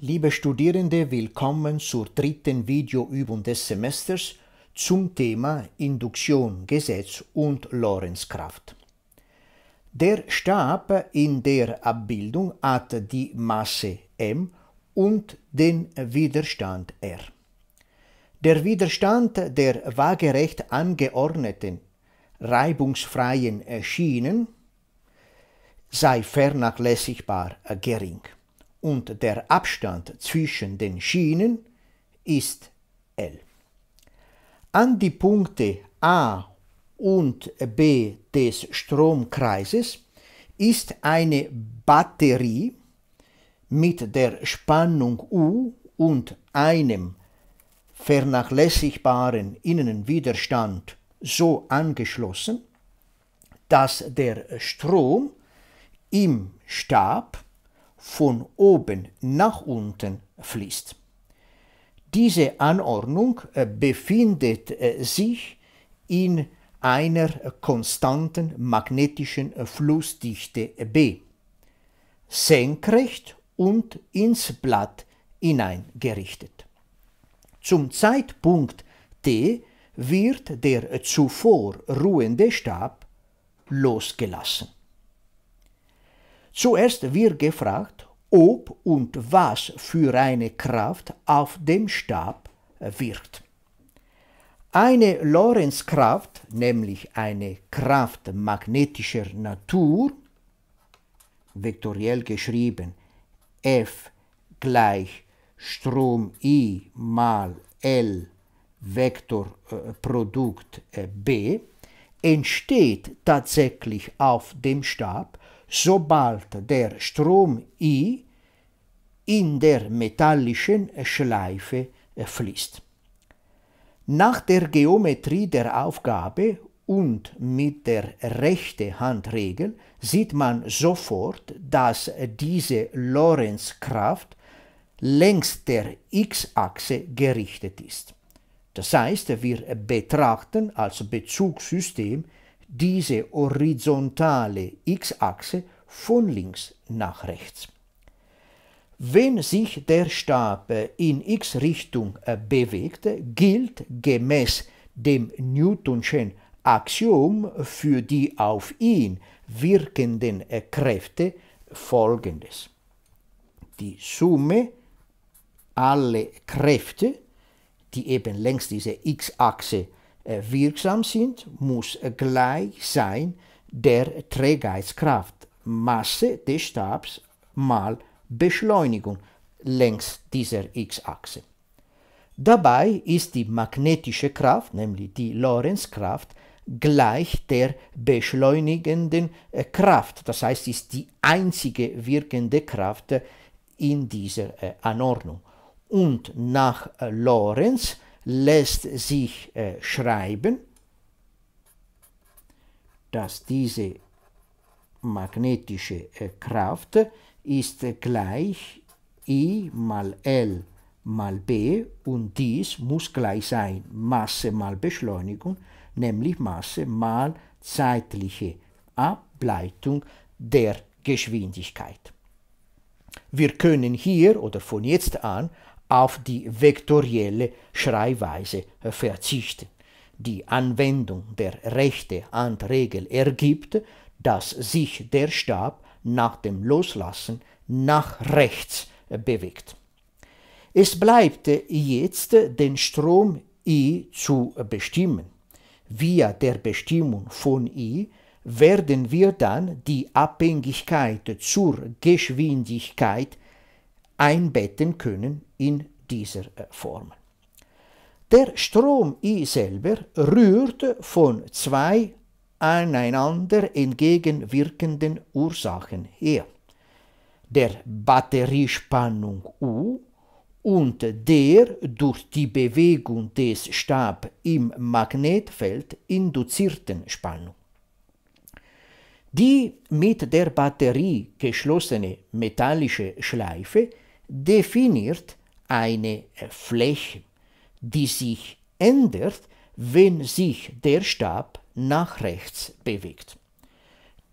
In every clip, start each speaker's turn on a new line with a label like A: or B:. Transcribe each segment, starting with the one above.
A: Liebe Studierende, willkommen zur dritten Videoübung des Semesters zum Thema Induktion, Gesetz und Lorenzkraft. Der Stab in der Abbildung hat die Masse m und den Widerstand r. Der Widerstand der waagerecht angeordneten, reibungsfreien Schienen sei vernachlässigbar gering und der Abstand zwischen den Schienen ist L. An die Punkte A und B des Stromkreises ist eine Batterie mit der Spannung U und einem vernachlässigbaren Innenwiderstand so angeschlossen, dass der Strom im Stab von oben nach unten fließt. Diese Anordnung äh, befindet äh, sich in einer konstanten magnetischen äh, Flussdichte B, senkrecht und ins Blatt hineingerichtet. Zum Zeitpunkt T wird der zuvor ruhende Stab losgelassen. Zuerst wird gefragt, ob und was für eine Kraft auf dem Stab wirkt. Eine Lorentzkraft, nämlich eine Kraft magnetischer Natur, vektoriell geschrieben F gleich Strom I mal L Vektorprodukt äh, äh, B, entsteht tatsächlich auf dem Stab, sobald der Strom I in der metallischen Schleife äh, fließt. Nach der Geometrie der Aufgabe und mit der rechten Handregel sieht man sofort, dass diese Lorentzkraft längs der x-Achse gerichtet ist. Das heißt, wir betrachten als Bezugssystem diese horizontale x-Achse von links nach rechts. Wenn sich der Stab in x-Richtung äh, bewegt, gilt gemäß dem Newtonschen Axiom für die auf ihn wirkenden äh, Kräfte folgendes. Die Summe aller Kräfte, die eben längs dieser x-Achse äh, wirksam sind, muss gleich sein der Trägheitskraft, Masse des Stabs mal Beschleunigung längs dieser x-Achse. Dabei ist die magnetische Kraft, nämlich die Lorentzkraft, gleich der beschleunigenden äh, Kraft. Das heißt, ist die einzige wirkende Kraft äh, in dieser Anordnung. Und nach Lorentz lässt sich äh, schreiben, dass diese magnetische äh, Kraft ist gleich I mal L mal B und dies muss gleich sein Masse mal Beschleunigung, nämlich Masse mal zeitliche Ableitung der Geschwindigkeit. Wir können hier oder von jetzt an auf die vektorielle Schreibweise verzichten. Die Anwendung der Rechte-Handregel ergibt, dass sich der Stab nach dem Loslassen nach rechts bewegt. Es bleibt jetzt den Strom I zu bestimmen. Via der Bestimmung von I werden wir dann die Abhängigkeit zur Geschwindigkeit einbetten können in dieser äh, Form. Der Strom I selber rührt von zwei aneinander entgegenwirkenden Ursachen her. Der Batteriespannung U und der durch die Bewegung des Stabs im Magnetfeld induzierten Spannung. Die mit der Batterie geschlossene metallische Schleife definiert eine Fläche, die sich ändert, wenn sich der Stab nach rechts bewegt.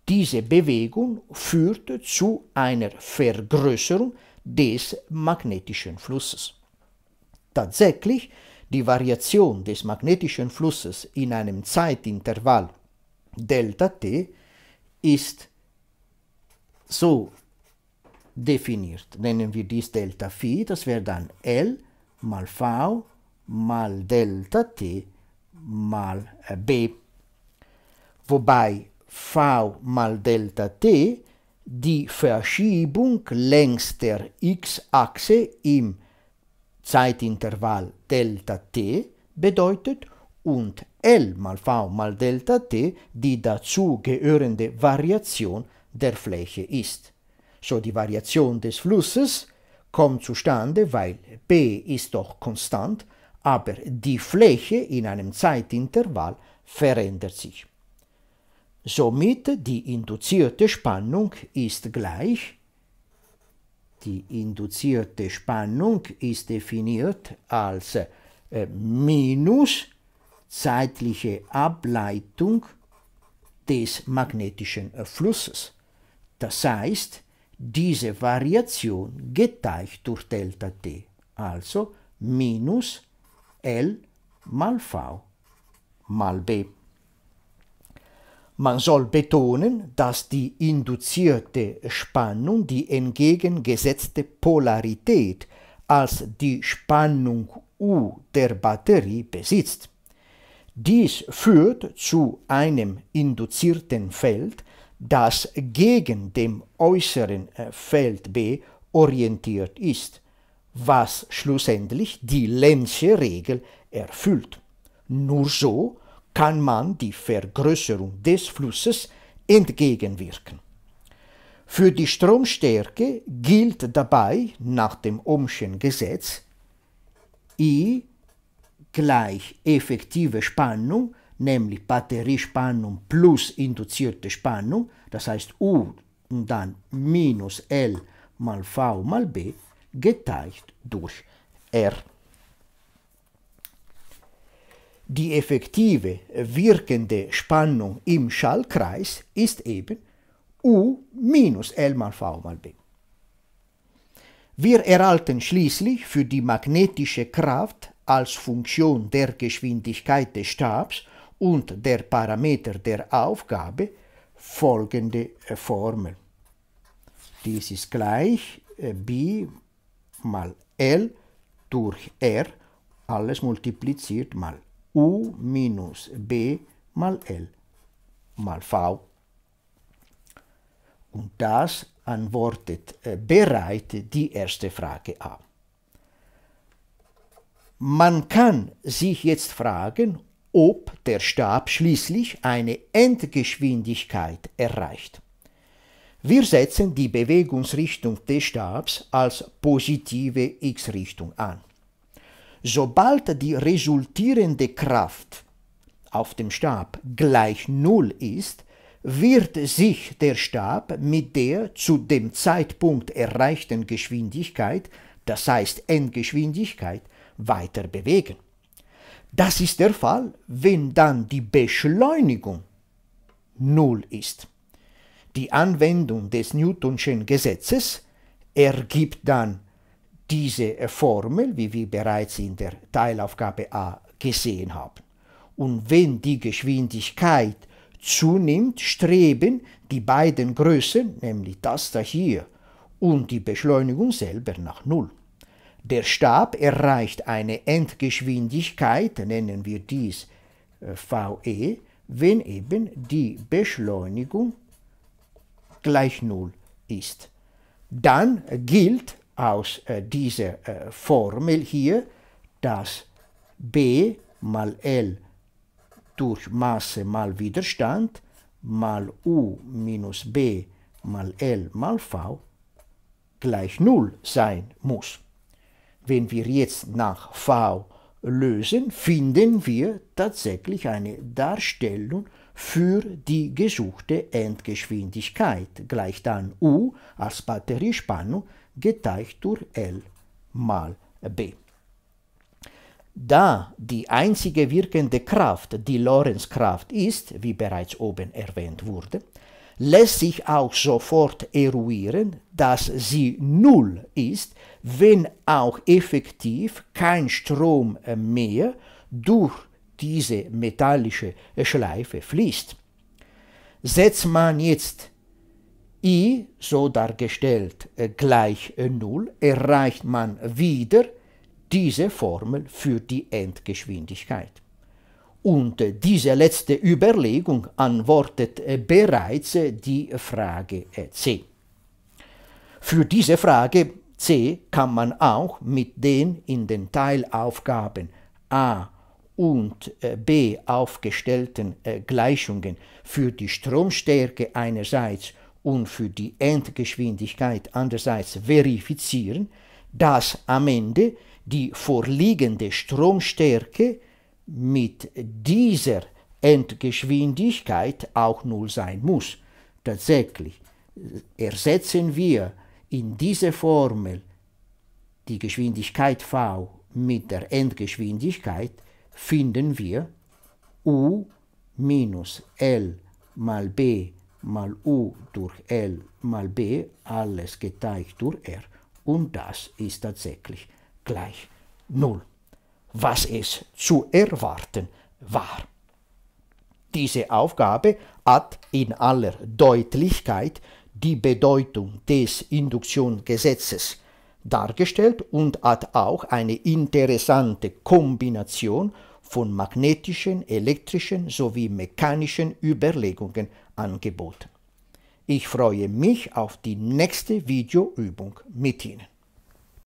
A: Diese Bewegung führt zu einer Vergrößerung des magnetischen Flusses. Tatsächlich, die Variation des magnetischen Flusses in einem Zeitintervall Δt ist so definiert. Nennen wir dies Delta Phi, das wäre dann L mal V mal Delta T mal äh, B. Wobei V mal Delta T die Verschiebung längs der x-Achse im Zeitintervall Delta T bedeutet und L mal V mal Delta T die dazugehörende Variation der Fläche ist. So die Variation des Flusses kommt zustande, weil b ist doch konstant, aber die Fläche in einem Zeitintervall verändert sich. Somit die induzierte Spannung ist gleich. Die induzierte Spannung ist definiert als äh, minus zeitliche Ableitung des magnetischen Flusses. Das heißt, diese Variation geteilt durch Delta t, also minus L mal V mal B. Man soll betonen, dass die induzierte Spannung die entgegengesetzte Polarität als die Spannung U der Batterie besitzt. Dies führt zu einem induzierten Feld, das gegen dem äußeren äh, Feld B orientiert ist, was schlussendlich die Lenzsche Regel erfüllt. Nur so kann man die Vergrößerung des Flusses entgegenwirken. Für die Stromstärke gilt dabei nach dem Ohmschen Gesetz I gleich effektive Spannung nämlich Batteriespannung plus induzierte Spannung, das heißt U und dann minus L mal V mal B geteilt durch R. Die effektive wirkende Spannung im Schallkreis ist eben U minus L mal V mal B. Wir erhalten schließlich für die magnetische Kraft als Funktion der Geschwindigkeit des Stabs und der Parameter der Aufgabe folgende äh, Formel. Dies ist gleich äh, b mal L durch R, alles multipliziert mal U minus B mal L mal V. Und das antwortet äh, bereit die erste Frage A. Man kann sich jetzt fragen, ob der Stab schließlich eine Endgeschwindigkeit erreicht. Wir setzen die Bewegungsrichtung des Stabs als positive x-Richtung an. Sobald die resultierende Kraft auf dem Stab gleich null ist, wird sich der Stab mit der zu dem Zeitpunkt erreichten Geschwindigkeit, das heißt Endgeschwindigkeit, weiter bewegen. Das ist der Fall, wenn dann die Beschleunigung null ist. Die Anwendung des Newtonschen Gesetzes ergibt dann diese äh, Formel, wie wir bereits in der Teilaufgabe A gesehen haben. Und wenn die Geschwindigkeit zunimmt, streben die beiden Größen, nämlich das da hier und die Beschleunigung selber nach Null. Der Stab erreicht eine Endgeschwindigkeit, nennen wir dies äh, VE, wenn eben die Beschleunigung gleich Null ist. Dann gilt aus äh, dieser äh, Formel hier, dass B mal L durch Masse mal Widerstand mal U minus B mal L mal V gleich Null sein muss. Wenn wir jetzt nach V lösen, finden wir tatsächlich eine Darstellung für die gesuchte Endgeschwindigkeit, gleich dann U als Batteriespannung geteilt durch L mal B. Da die einzige wirkende Kraft die Lorentzkraft ist, wie bereits oben erwähnt wurde, lässt sich auch sofort eruieren, dass sie null ist, wenn auch effektiv kein Strom äh, mehr durch diese metallische äh, Schleife fließt. Setzt man jetzt i, so dargestellt, äh, gleich null, erreicht man wieder diese Formel für die Endgeschwindigkeit. Und diese letzte Überlegung antwortet bereits die Frage C. Für diese Frage C kann man auch mit den in den Teilaufgaben A und B aufgestellten äh, Gleichungen für die Stromstärke einerseits und für die Endgeschwindigkeit andererseits verifizieren, dass am Ende die vorliegende Stromstärke mit dieser Endgeschwindigkeit auch null sein muss. Tatsächlich äh, ersetzen wir in diese Formel die Geschwindigkeit v mit der Endgeschwindigkeit, finden wir u minus l mal b mal u durch l mal b, alles geteilt durch r, und das ist tatsächlich gleich 0 was es zu erwarten war. Diese Aufgabe hat in aller Deutlichkeit die Bedeutung des Induktionsgesetzes dargestellt und hat auch eine interessante Kombination von magnetischen, elektrischen sowie mechanischen Überlegungen angeboten. Ich freue mich auf die nächste Videoübung mit Ihnen.